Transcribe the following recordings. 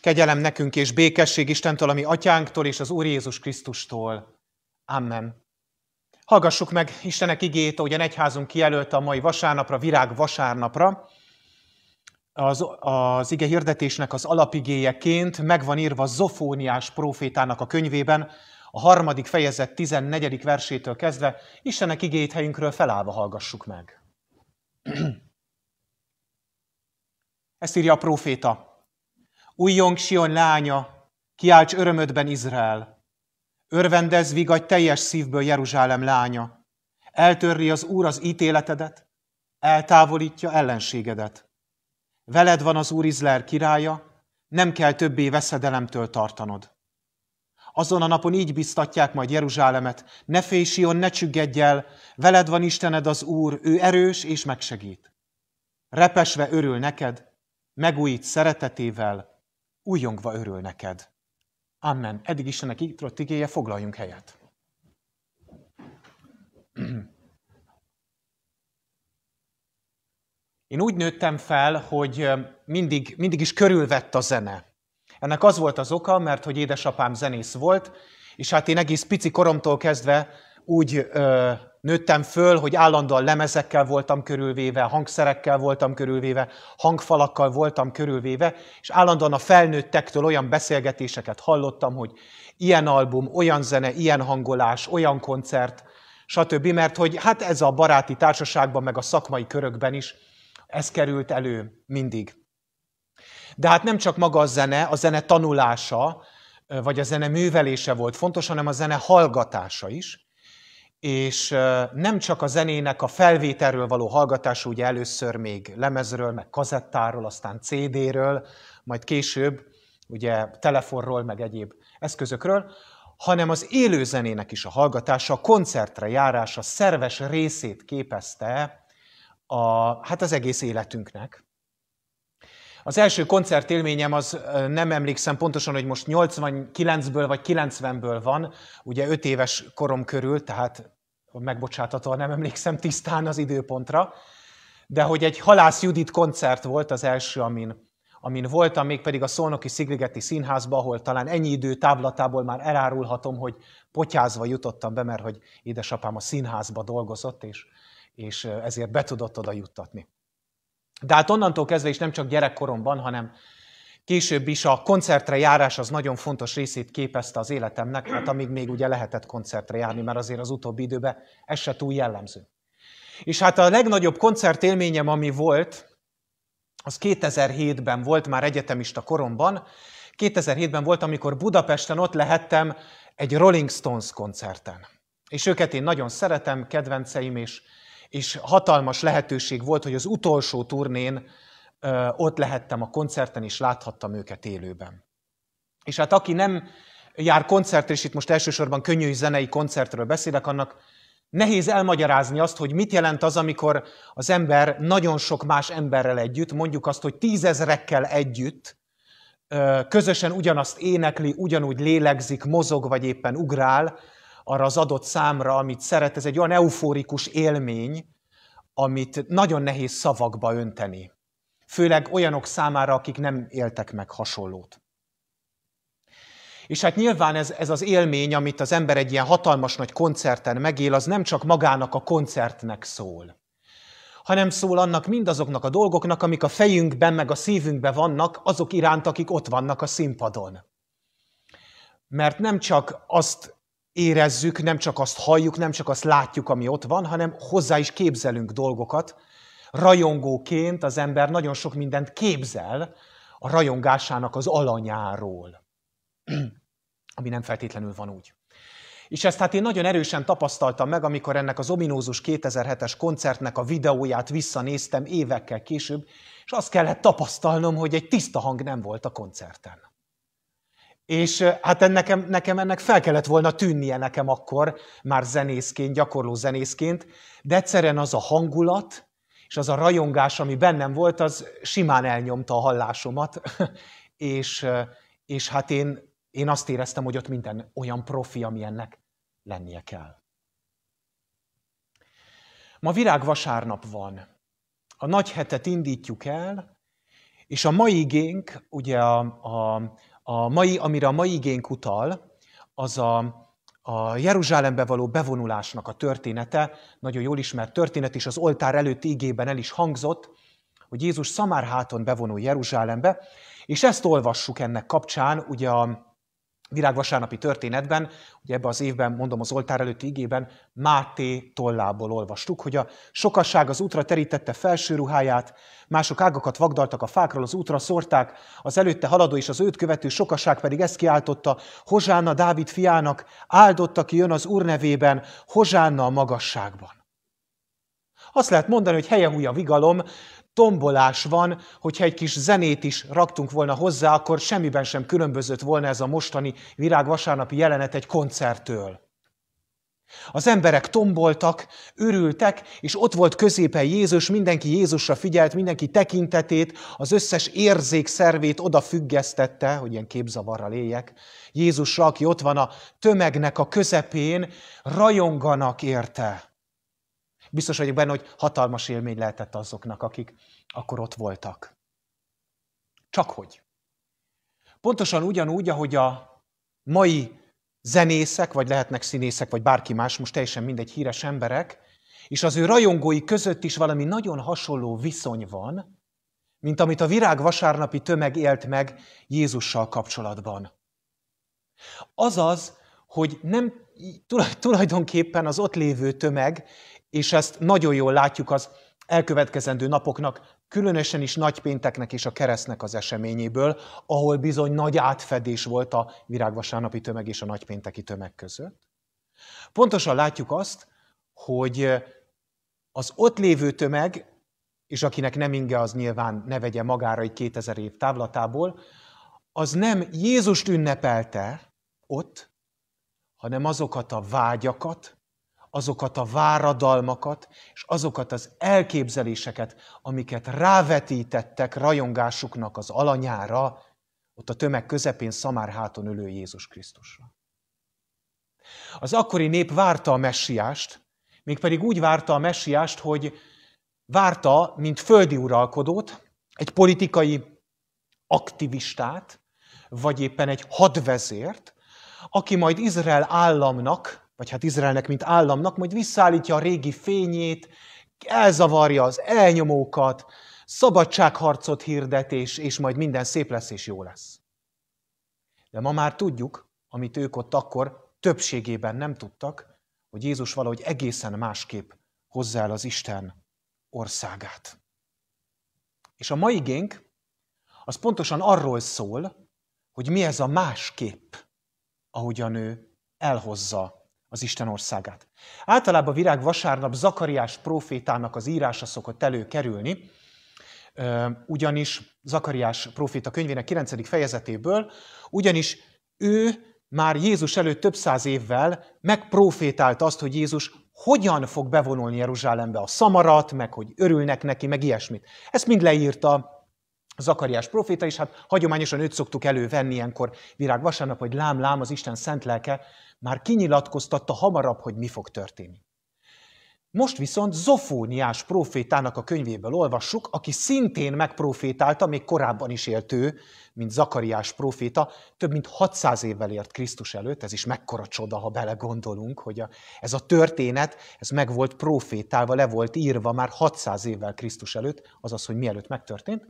Kegyelem nekünk és békesség Istentől, ami atyánktól és az Úr Jézus Krisztustól. Amen. Hallgassuk meg Istenek igét, ahogyan egyházunk kijelölte a mai vasárnapra, virág vasárnapra. Az, az ige hirdetésnek az alapigéjeként megvan írva Zofóniás profétának a könyvében, a harmadik fejezet 14. versétől kezdve, Istenek igét helyünkről felállva hallgassuk meg. Ezt írja a próféta. Újjong Sion lánya, kiálts örömödben Izrael. Örvendez vigagy teljes szívből Jeruzsálem lánya. Eltörli az Úr az ítéletedet, eltávolítja ellenségedet. Veled van az Úr Izrael királya, nem kell többé veszedelemtől tartanod. Azon a napon így biztatják majd Jeruzsálemet, ne félj Sion, ne csüggedj el, veled van Istened az Úr, ő erős és megsegít. Repesve örül neked, megújít szeretetével, újjongva örül neked. Amen. Eddig Istennek írtott igéje, foglaljunk helyet. Én úgy nőttem fel, hogy mindig, mindig is körülvett a zene. Ennek az volt az oka, mert hogy édesapám zenész volt, és hát én egész pici koromtól kezdve úgy ö, nőttem föl, hogy állandóan lemezekkel voltam körülvéve, hangszerekkel voltam körülvéve, hangfalakkal voltam körülvéve, és állandóan a felnőttektől olyan beszélgetéseket hallottam, hogy ilyen album, olyan zene, ilyen hangolás, olyan koncert, stb. Mert hogy hát ez a baráti társaságban, meg a szakmai körökben is, ez került elő mindig. De hát nem csak maga a zene, a zene tanulása, vagy a zene művelése volt fontos, hanem a zene hallgatása is és nem csak a zenének a felvételről való hallgatás, ugye először még lemezről, meg kazettáról, aztán CD-ről, majd később ugye telefonról, meg egyéb eszközökről, hanem az élő zenének is a hallgatása, a koncertre járása szerves részét képezte a, hát az egész életünknek. Az első koncertélményem az nem emlékszem pontosan, hogy most 89-ből vagy 90-ből van, ugye 5 éves korom körül, tehát megbocsátatóan nem emlékszem tisztán az időpontra, de hogy egy Halász Judit koncert volt az első, amin, amin voltam, pedig a Szolnoki Szigligeti Színházba, ahol talán ennyi idő távlatából már elárulhatom, hogy potyázva jutottam be, mert hogy édesapám a színházba dolgozott, és, és ezért be tudott oda juttatni. De hát onnantól kezdve is nem csak gyerekkoromban, hanem később is a koncertre járás az nagyon fontos részét képezte az életemnek, mert hát amíg még ugye lehetett koncertre járni, mert azért az utóbbi időben ez se túl jellemző. És hát a legnagyobb koncertélményem, ami volt, az 2007-ben volt, már egyetemista koromban. 2007-ben volt, amikor Budapesten ott lehettem egy Rolling Stones koncerten. És őket én nagyon szeretem, kedvenceim, és és hatalmas lehetőség volt, hogy az utolsó turnén ott lehettem a koncerten, és láthattam őket élőben. És hát aki nem jár koncertre, és itt most elsősorban könnyű zenei koncertről beszélek, annak nehéz elmagyarázni azt, hogy mit jelent az, amikor az ember nagyon sok más emberrel együtt, mondjuk azt, hogy tízezrekkel együtt, közösen ugyanazt énekli, ugyanúgy lélegzik, mozog, vagy éppen ugrál, arra az adott számra, amit szeret. Ez egy olyan eufórikus élmény, amit nagyon nehéz szavakba önteni. Főleg olyanok számára, akik nem éltek meg hasonlót. És hát nyilván ez, ez az élmény, amit az ember egy ilyen hatalmas nagy koncerten megél, az nem csak magának a koncertnek szól, hanem szól annak mindazoknak a dolgoknak, amik a fejünkben meg a szívünkben vannak, azok iránt, akik ott vannak a színpadon. Mert nem csak azt érezzük, nem csak azt halljuk, nem csak azt látjuk, ami ott van, hanem hozzá is képzelünk dolgokat. Rajongóként az ember nagyon sok mindent képzel a rajongásának az alanyáról, ami nem feltétlenül van úgy. És ezt hát én nagyon erősen tapasztaltam meg, amikor ennek az ominózus 2007-es koncertnek a videóját visszanéztem évekkel később, és azt kellett tapasztalnom, hogy egy tiszta hang nem volt a koncerten. És hát ennek, nekem ennek fel kellett volna tűnnie nekem akkor, már zenészként, gyakorló zenészként, de egyszerűen az a hangulat, és az a rajongás, ami bennem volt, az simán elnyomta a hallásomat, és, és hát én, én azt éreztem, hogy ott minden olyan profi, amilyennek lennie kell. Ma virágvasárnap van. A nagy hetet indítjuk el, és a mai igénk, ugye a, a, a mai, amire a mai igénk utal, az a, a Jeruzsálembe való bevonulásnak a története, nagyon jól ismert történet, és az oltár előtti igében el is hangzott, hogy Jézus Szamárháton bevonul Jeruzsálembe, és ezt olvassuk ennek kapcsán, ugye a virágvasárnapi történetben, ugye ebben az évben, mondom az oltár előtti igében, Máté tollából olvastuk, hogy a sokasság az útra terítette felső ruháját, mások ágakat vagdaltak a fákról, az útra szórták, az előtte haladó és az őt követő sokasság pedig ezt kiáltotta, Hozsánna Dávid fiának, áldotta ki jön az Úr nevében, Hozsánna a magasságban. Azt lehet mondani, hogy helye a vigalom, tombolás van, hogyha egy kis zenét is raktunk volna hozzá, akkor semmiben sem különbözött volna ez a mostani virágvasárnapi jelenet egy koncerttől. Az emberek tomboltak, örültek, és ott volt középen Jézus, mindenki Jézusra figyelt, mindenki tekintetét, az összes érzékszervét odafüggesztette, hogy ilyen képzavarral éljek, Jézusra, aki ott van a tömegnek a közepén, rajonganak érte biztos vagyok benne, hogy hatalmas élmény lehetett azoknak, akik akkor ott voltak. Csak hogy. Pontosan ugyanúgy, ahogy a mai zenészek, vagy lehetnek színészek, vagy bárki más, most teljesen mindegy híres emberek, és az ő rajongói között is valami nagyon hasonló viszony van, mint amit a virág vasárnapi tömeg élt meg Jézussal kapcsolatban. Azaz, hogy nem tulajdonképpen az ott lévő tömeg és ezt nagyon jól látjuk az elkövetkezendő napoknak, különösen is nagypénteknek és a keresztnek az eseményéből, ahol bizony nagy átfedés volt a virágvasárnapi tömeg és a nagypénteki tömeg között. Pontosan látjuk azt, hogy az ott lévő tömeg, és akinek nem inge, az nyilván ne vegye magára egy 2000 év távlatából, az nem Jézust ünnepelte ott, hanem azokat a vágyakat, azokat a váradalmakat, és azokat az elképzeléseket, amiket rávetítettek rajongásuknak az alanyára, ott a tömeg közepén szamár háton ülő Jézus Krisztusra. Az akkori nép várta a messiást, mégpedig úgy várta a messiást, hogy várta, mint földi uralkodót, egy politikai aktivistát, vagy éppen egy hadvezért, aki majd Izrael államnak vagy hát Izraelnek, mint államnak, majd visszaállítja a régi fényét, elzavarja az elnyomókat, szabadságharcot hirdet, és, és majd minden szép lesz és jó lesz. De ma már tudjuk, amit ők ott akkor többségében nem tudtak, hogy Jézus valahogy egészen másképp hozzá el az Isten országát. És a mai igénk az pontosan arról szól, hogy mi ez a másképp, ahogyan ő elhozza az Isten országát. Általában virág vasárnap Zakariás profétának az írása szokott előkerülni, ugyanis Zakariás proféta könyvének 9. fejezetéből, ugyanis ő már Jézus előtt több száz évvel megprofétált azt, hogy Jézus hogyan fog bevonulni Jeruzsálembe a szamarat, meg hogy örülnek neki, meg ilyesmit. Ezt mind leírta Zakariás proféta, és hát hagyományosan őt szoktuk elővenni ilyenkor virágvasárnap, hogy lám, lám, az Isten szent lelke már kinyilatkoztatta hamarabb, hogy mi fog történni. Most viszont Zofóniás profétának a könyvéből olvassuk, aki szintén megprofétálta, még korábban is élt ő, mint Zakariás proféta, több mint 600 évvel ért Krisztus előtt, ez is mekkora csoda, ha belegondolunk, hogy a, ez a történet, ez meg volt profétálva, le volt írva már 600 évvel Krisztus előtt, azaz, hogy mielőtt megtörtént.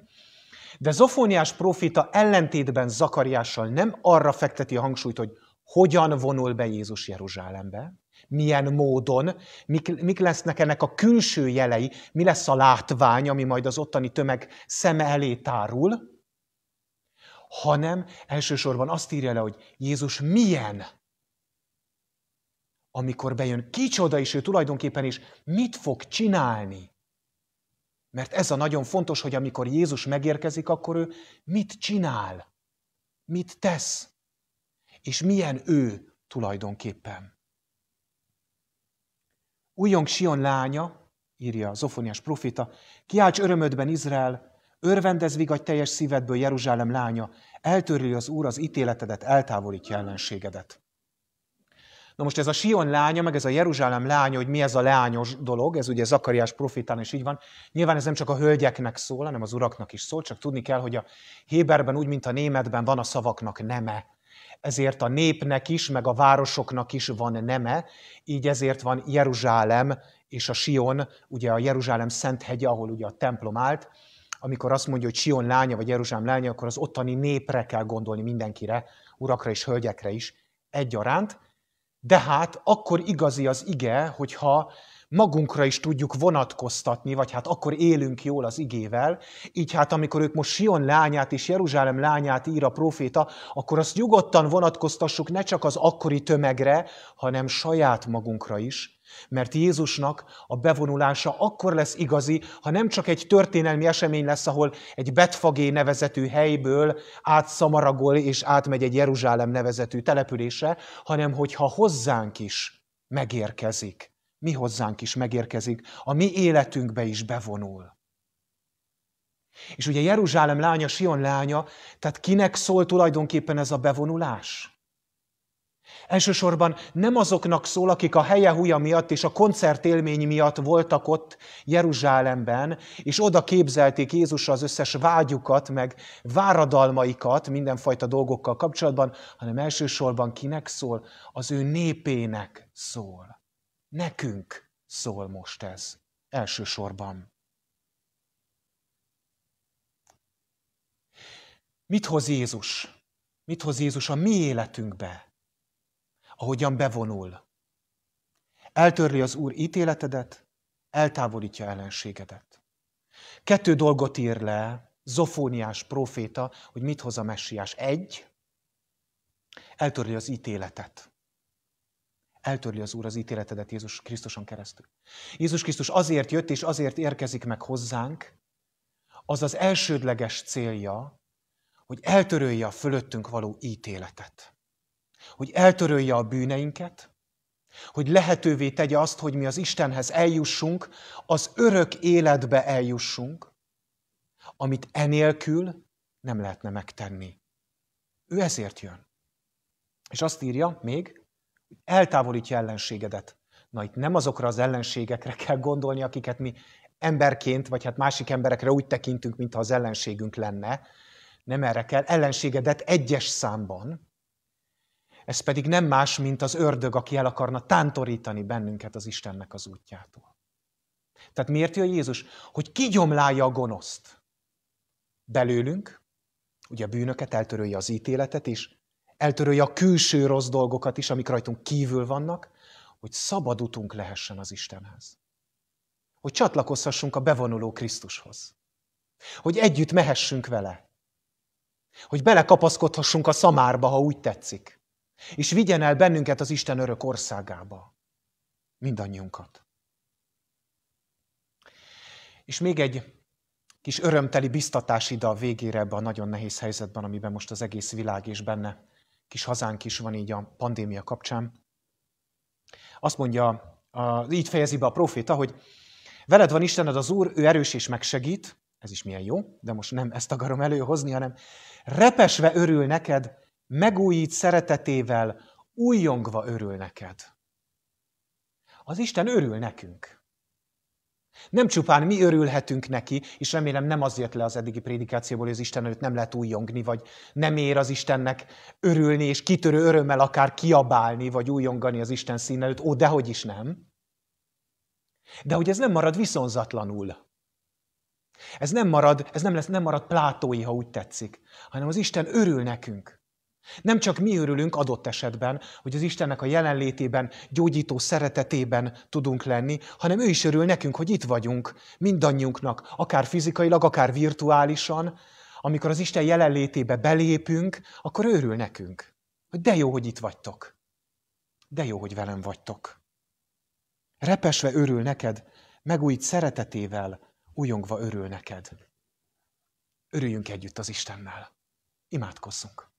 De Zofóniás proféta ellentétben Zakariással nem arra fekteti a hangsúlyt, hogy hogyan vonul be Jézus Jeruzsálembe, milyen módon, mik, mik lesznek ennek a külső jelei, mi lesz a látvány, ami majd az ottani tömeg szeme elé tárul, hanem elsősorban azt írja le, hogy Jézus milyen, amikor bejön, kicsoda is ő tulajdonképpen is, mit fog csinálni. Mert ez a nagyon fontos, hogy amikor Jézus megérkezik, akkor ő mit csinál, mit tesz. És milyen ő tulajdonképpen. Újjong Sion lánya, írja a Zofoniás profita, kiálts örömödben Izrael, örvendez vigagy teljes szívedből Jeruzsálem lánya, eltörli az Úr az ítéletedet, eltávolítja ellenségedet. Na most ez a Sion lánya, meg ez a Jeruzsálem lánya, hogy mi ez a lányos dolog, ez ugye Zakariás profitán is így van, nyilván ez nem csak a hölgyeknek szól, hanem az uraknak is szól, csak tudni kell, hogy a Héberben úgy, mint a németben van a szavaknak neme ezért a népnek is, meg a városoknak is van neme, így ezért van Jeruzsálem és a Sion, ugye a Jeruzsálem szent hegye, ahol ugye a templom állt, amikor azt mondja, hogy Sion lánya vagy Jeruzsálem lánya, akkor az ottani népre kell gondolni mindenkire, urakra és hölgyekre is egyaránt. De hát akkor igazi az ige, hogyha magunkra is tudjuk vonatkoztatni, vagy hát akkor élünk jól az igével, így hát amikor ők most Sion lányát és Jeruzsálem lányát ír a proféta, akkor azt nyugodtan vonatkoztassuk ne csak az akkori tömegre, hanem saját magunkra is, mert Jézusnak a bevonulása akkor lesz igazi, ha nem csak egy történelmi esemény lesz, ahol egy Betfagé nevezetű helyből átszamaragol és átmegy egy Jeruzsálem nevezetű településre, hanem hogyha hozzánk is megérkezik mi hozzánk is megérkezik, a mi életünkbe is bevonul. És ugye Jeruzsálem lánya, Sion lánya, tehát kinek szól tulajdonképpen ez a bevonulás? Elsősorban nem azoknak szól, akik a helye húja miatt és a élmény miatt voltak ott Jeruzsálemben, és oda képzelték Jézusra az összes vágyukat, meg váradalmaikat mindenfajta dolgokkal kapcsolatban, hanem elsősorban kinek szól? Az ő népének szól. Nekünk szól most ez elsősorban. Mit hoz Jézus? Mit hoz Jézus a mi életünkbe? Ahogyan bevonul. Eltörli az Úr ítéletedet, eltávolítja ellenségedet. Kettő dolgot ír le Zofóniás proféta, hogy mit hoz a messiás. Egy, eltörli az ítéletet eltörli az Úr az ítéletedet Jézus Krisztuson keresztül. Jézus Krisztus azért jött és azért érkezik meg hozzánk, az az elsődleges célja, hogy eltörölje a fölöttünk való ítéletet. Hogy eltörölje a bűneinket, hogy lehetővé tegye azt, hogy mi az Istenhez eljussunk, az örök életbe eljussunk, amit enélkül nem lehetne megtenni. Ő ezért jön. És azt írja még, hogy eltávolítja ellenségedet. Na itt nem azokra az ellenségekre kell gondolni, akiket mi emberként, vagy hát másik emberekre úgy tekintünk, mintha az ellenségünk lenne. Nem erre kell, ellenségedet egyes számban. Ez pedig nem más, mint az ördög, aki el akarna tántorítani bennünket az Istennek az útjától. Tehát miért jön Jézus? Hogy kigyomlálja a gonoszt belőlünk, ugye a bűnöket, eltörölje az ítéletet, és eltörölje a külső rossz dolgokat is, amik rajtunk kívül vannak, hogy szabad utunk lehessen az Istenhez. Hogy csatlakozhassunk a bevonuló Krisztushoz. Hogy együtt mehessünk vele. Hogy belekapaszkodhassunk a szamárba, ha úgy tetszik. És vigyen el bennünket az Isten örök országába. Mindannyiunkat. És még egy kis örömteli biztatás ide a végére ebbe a nagyon nehéz helyzetben, amiben most az egész világ is benne kis hazánk is van így a pandémia kapcsán. Azt mondja, így fejezi be a proféta, hogy veled van Istened az Úr, ő erős és megsegít, ez is milyen jó, de most nem ezt akarom előhozni, hanem repesve örül neked, megújít szeretetével, újongva örül neked. Az Isten örül nekünk. Nem csupán mi örülhetünk neki, és remélem nem az jött le az eddigi prédikációból, hogy az Isten előtt nem lehet újongni, vagy nem ér az Istennek örülni, és kitörő örömmel akár kiabálni, vagy újongani az Isten szín előtt. Ó, dehogy is nem. De hogy ez nem marad viszonzatlanul. Ez nem marad, ez nem lesz, nem marad plátói, ha úgy tetszik, hanem az Isten örül nekünk. Nem csak mi örülünk adott esetben, hogy az Istennek a jelenlétében, gyógyító szeretetében tudunk lenni, hanem ő is örül nekünk, hogy itt vagyunk, mindannyiunknak, akár fizikailag, akár virtuálisan. Amikor az Isten jelenlétébe belépünk, akkor örül nekünk, hogy de jó, hogy itt vagytok. De jó, hogy velem vagytok. Repesve örül neked, megújít szeretetével, újongva örül neked. Örüljünk együtt az Istennel. Imádkozzunk!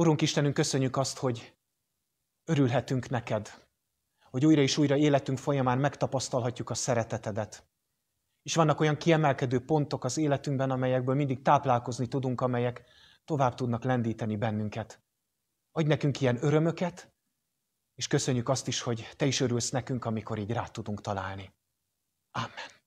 Urunk Istenünk, köszönjük azt, hogy örülhetünk neked, hogy újra és újra életünk folyamán megtapasztalhatjuk a szeretetedet. És vannak olyan kiemelkedő pontok az életünkben, amelyekből mindig táplálkozni tudunk, amelyek tovább tudnak lendíteni bennünket. Adj nekünk ilyen örömöket, és köszönjük azt is, hogy te is örülsz nekünk, amikor így rá tudunk találni. Amen.